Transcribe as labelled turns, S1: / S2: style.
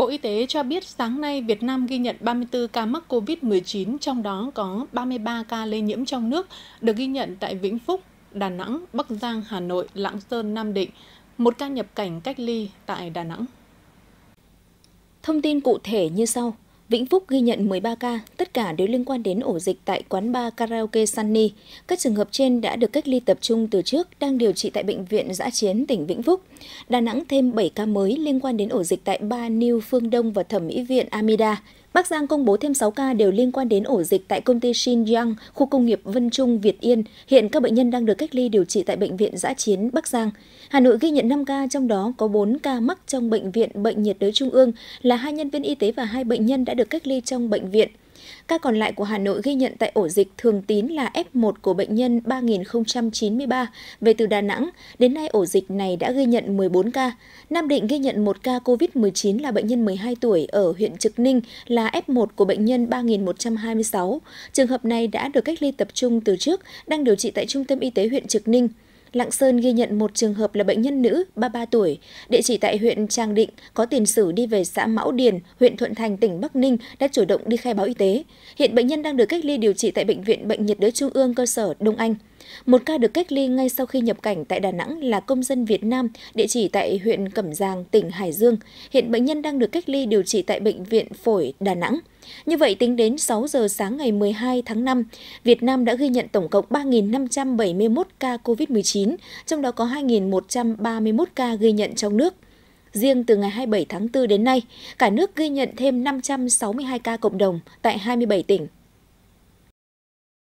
S1: Bộ Y tế cho biết sáng nay Việt Nam ghi nhận 34 ca mắc COVID-19, trong đó có 33 ca lây nhiễm trong nước, được ghi nhận tại Vĩnh Phúc, Đà Nẵng, Bắc Giang, Hà Nội, Lạng Sơn, Nam Định, một ca nhập cảnh cách ly tại Đà Nẵng.
S2: Thông tin cụ thể như sau. Vĩnh Phúc ghi nhận 13 ca, tất cả đều liên quan đến ổ dịch tại quán bar karaoke Sunny. Các trường hợp trên đã được cách ly tập trung từ trước, đang điều trị tại Bệnh viện Giã Chiến, tỉnh Vĩnh Phúc. Đà Nẵng thêm 7 ca mới liên quan đến ổ dịch tại ba New Phương Đông và Thẩm mỹ viện Amida. Bắc Giang công bố thêm 6 ca đều liên quan đến ổ dịch tại công ty Xinjiang, khu công nghiệp Vân Trung, Việt Yên. Hiện các bệnh nhân đang được cách ly điều trị tại Bệnh viện Giã Chiến Bắc Giang. Hà Nội ghi nhận 5 ca, trong đó có 4 ca mắc trong Bệnh viện Bệnh nhiệt đới Trung ương là hai nhân viên y tế và hai bệnh nhân đã được cách ly trong bệnh viện. Ca còn lại của Hà Nội ghi nhận tại ổ dịch Thường Tín là F1 của bệnh nhân 3093 về từ Đà Nẵng. Đến nay ổ dịch này đã ghi nhận 14 ca. Nam Định ghi nhận 1 ca COVID-19 là bệnh nhân 12 tuổi ở huyện Trực Ninh là F1 của bệnh nhân 3126. Trường hợp này đã được cách ly tập trung từ trước, đang điều trị tại Trung tâm Y tế huyện Trực Ninh. Lạng Sơn ghi nhận một trường hợp là bệnh nhân nữ, 33 tuổi, địa chỉ tại huyện Trang Định, có tiền sử đi về xã Mão Điền, huyện Thuận Thành, tỉnh Bắc Ninh đã chủ động đi khai báo y tế. Hiện bệnh nhân đang được cách ly điều trị tại Bệnh viện Bệnh nhiệt đới Trung ương cơ sở Đông Anh. Một ca được cách ly ngay sau khi nhập cảnh tại Đà Nẵng là công dân Việt Nam, địa chỉ tại huyện Cẩm Giàng, tỉnh Hải Dương. Hiện bệnh nhân đang được cách ly điều trị tại Bệnh viện Phổi Đà Nẵng. Như vậy, tính đến 6 giờ sáng ngày 12 tháng 5, Việt Nam đã ghi nhận tổng cộng 3.571 ca COVID-19, trong đó có 2.131 ca ghi nhận trong nước. Riêng từ ngày 27 tháng 4 đến nay, cả nước ghi nhận thêm 562 ca cộng đồng tại 27 tỉnh.